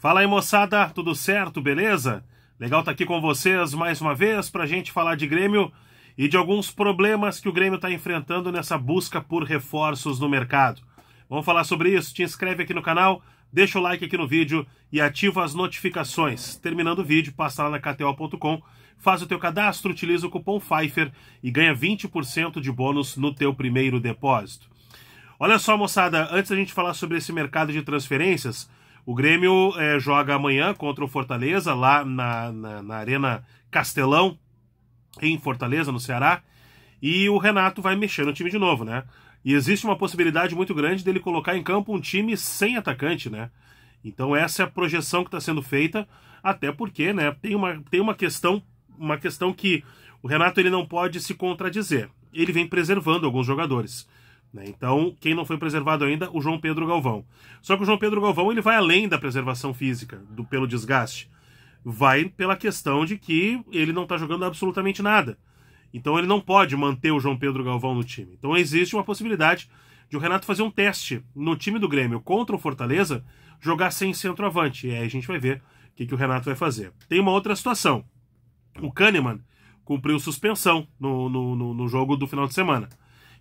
Fala aí, moçada, tudo certo, beleza? Legal estar tá aqui com vocês mais uma vez para a gente falar de Grêmio e de alguns problemas que o Grêmio está enfrentando nessa busca por reforços no mercado. Vamos falar sobre isso? Te inscreve aqui no canal, deixa o like aqui no vídeo e ativa as notificações. Terminando o vídeo, passa lá na KTO.com, faz o teu cadastro, utiliza o cupom Pfeiffer e ganha 20% de bônus no teu primeiro depósito. Olha só, moçada, antes da gente falar sobre esse mercado de transferências, o Grêmio é, joga amanhã contra o Fortaleza, lá na, na, na, Arena Castelão, em Fortaleza, no Ceará. E o Renato vai mexer no time de novo, né? E existe uma possibilidade muito grande dele colocar em campo um time sem atacante, né? Então essa é a projeção que está sendo feita, até porque, né, tem uma, tem uma questão, uma questão que o Renato ele não pode se contradizer. Ele vem preservando alguns jogadores. Né? Então, quem não foi preservado ainda, o João Pedro Galvão. Só que o João Pedro Galvão ele vai além da preservação física, do, pelo desgaste. Vai pela questão de que ele não está jogando absolutamente nada. Então ele não pode manter o João Pedro Galvão no time. Então existe uma possibilidade de o Renato fazer um teste no time do Grêmio contra o Fortaleza, jogar sem centroavante. E aí a gente vai ver o que, que o Renato vai fazer. Tem uma outra situação. O Kahneman cumpriu suspensão no, no, no, no jogo do final de semana.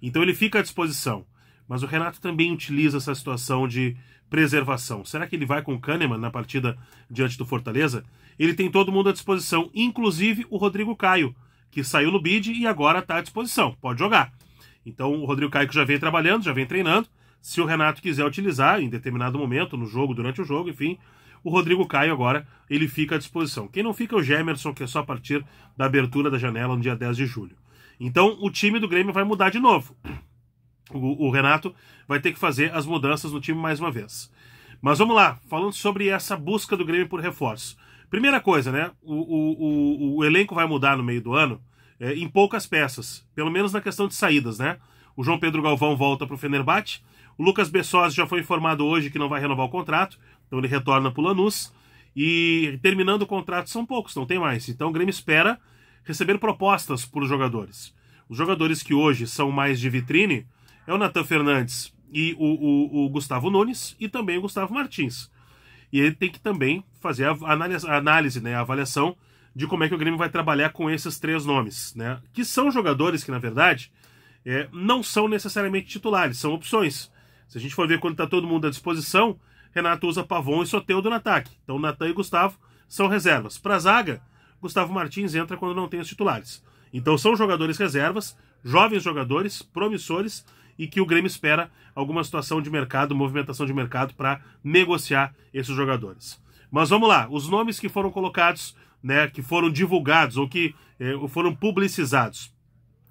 Então ele fica à disposição. Mas o Renato também utiliza essa situação de preservação. Será que ele vai com o Kahneman na partida diante do Fortaleza? Ele tem todo mundo à disposição, inclusive o Rodrigo Caio, que saiu no bid e agora está à disposição, pode jogar. Então o Rodrigo Caio que já vem trabalhando, já vem treinando. Se o Renato quiser utilizar em determinado momento, no jogo, durante o jogo, enfim, o Rodrigo Caio agora ele fica à disposição. Quem não fica é o Gemerson, que é só a partir da abertura da janela no dia 10 de julho. Então o time do Grêmio vai mudar de novo. O, o, Renato vai ter que fazer as mudanças no time mais uma vez. Mas vamos lá, falando sobre essa busca do Grêmio por reforço. Primeira coisa, né? O, o, o elenco vai mudar no meio do ano é, em poucas peças, pelo menos na questão de saídas, né? O João Pedro Galvão volta para o Fenerbahçe. O Lucas Bessosi já foi informado hoje que não vai renovar o contrato, então ele retorna para o Lanús. E terminando o contrato são poucos, não tem mais. Então o Grêmio espera receber propostas por jogadores. Os jogadores que hoje são mais de vitrine é o Nathan Fernandes e o, o, o Gustavo Nunes e também o Gustavo Martins. E ele tem que também fazer a análise, a análise né, a avaliação de como é que o Grêmio vai trabalhar com esses três nomes, né? Que são jogadores que, na verdade, é, não são necessariamente titulares, são opções. Se a gente for ver quando está todo mundo à disposição, Renato usa Pavon e Soteudo no ataque. Então, Natan e Gustavo são reservas. Para a zaga, Gustavo Martins entra quando não tem os titulares. Então são jogadores reservas, jovens jogadores, promissores e que o Grêmio espera alguma situação de mercado, movimentação de mercado para negociar esses jogadores. Mas vamos lá, os nomes que foram colocados, né, que foram divulgados ou que eh, foram publicizados.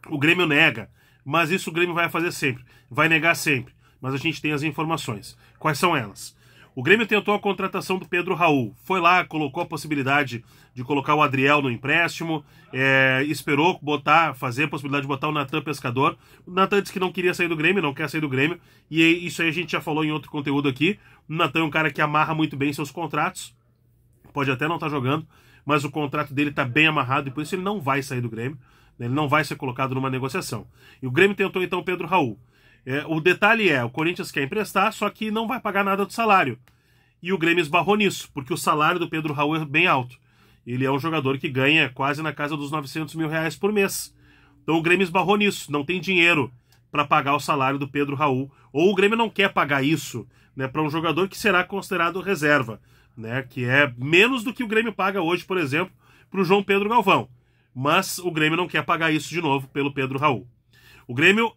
O Grêmio nega, mas isso o Grêmio vai fazer sempre, vai negar sempre. Mas a gente tem as informações. Quais são elas? O Grêmio tentou a contratação do Pedro Raul. Foi lá, colocou a possibilidade de colocar o Adriel no empréstimo, é, esperou botar, fazer a possibilidade de botar o Natan Pescador. O Natan disse que não queria sair do Grêmio, não quer sair do Grêmio. E é isso aí a gente já falou em outro conteúdo aqui. O Natan é um cara que amarra muito bem seus contratos. Pode até não estar tá jogando, mas o contrato dele está bem amarrado e por isso ele não vai sair do Grêmio. Né? Ele não vai ser colocado numa negociação. E o Grêmio tentou então o Pedro Raul. É, o detalhe é, o Corinthians quer emprestar, só que não vai pagar nada do salário. E o Grêmio esbarrou nisso, porque o salário do Pedro Raul é bem alto. Ele é um jogador que ganha quase na casa dos 900 mil reais por mês. Então o Grêmio esbarrou nisso, não tem dinheiro para pagar o salário do Pedro Raul. Ou o Grêmio não quer pagar isso né, para um jogador que será considerado reserva, né, que é menos do que o Grêmio paga hoje, por exemplo, para o João Pedro Galvão. Mas o Grêmio não quer pagar isso de novo pelo Pedro Raul. O Grêmio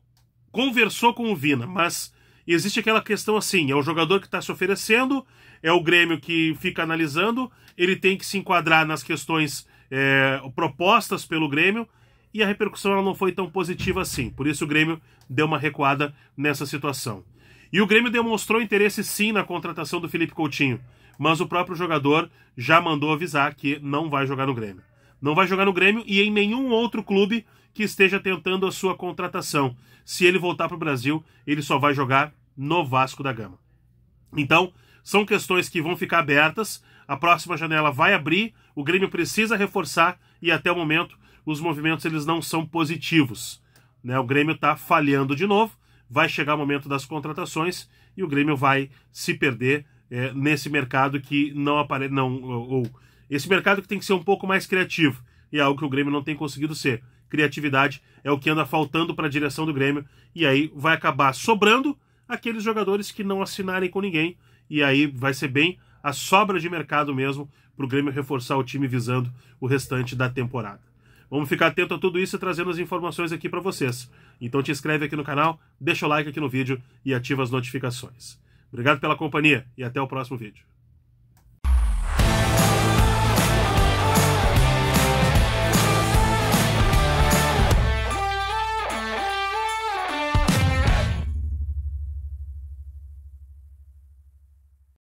conversou com o Vina, mas existe aquela questão assim: é o jogador que está se oferecendo, é o Grêmio que fica analisando, ele tem que se enquadrar nas questões é, propostas pelo Grêmio e a repercussão ela não foi tão positiva assim. Por isso o Grêmio deu uma recuada nessa situação. E o Grêmio demonstrou interesse sim na contratação do Felipe Coutinho, mas o próprio jogador já mandou avisar que não vai jogar no Grêmio. Não vai jogar no Grêmio e em nenhum outro clube que esteja tentando a sua contratação. Se ele voltar para o Brasil, ele só vai jogar no Vasco da Gama. Então, são questões que vão ficar abertas. A próxima janela vai abrir, o Grêmio precisa reforçar e até o momento os movimentos eles não são positivos. Né? O Grêmio está falhando de novo. Vai chegar o momento das contratações e o Grêmio vai se perder é, nesse mercado que não aparece. Não, ou, ou, esse mercado que tem que ser um pouco mais criativo. E é algo que o Grêmio não tem conseguido ser criatividade é o que anda faltando para a direção do Grêmio e aí vai acabar sobrando aqueles jogadores que não assinarem com ninguém e aí vai ser bem a sobra de mercado mesmo para o Grêmio reforçar o time visando o restante da temporada. Vamos ficar atento a tudo isso e trazendo as informações aqui para vocês. Então te inscreve aqui no canal, deixa o like aqui no vídeo e ativa as notificações. Obrigado pela companhia e até o próximo vídeo.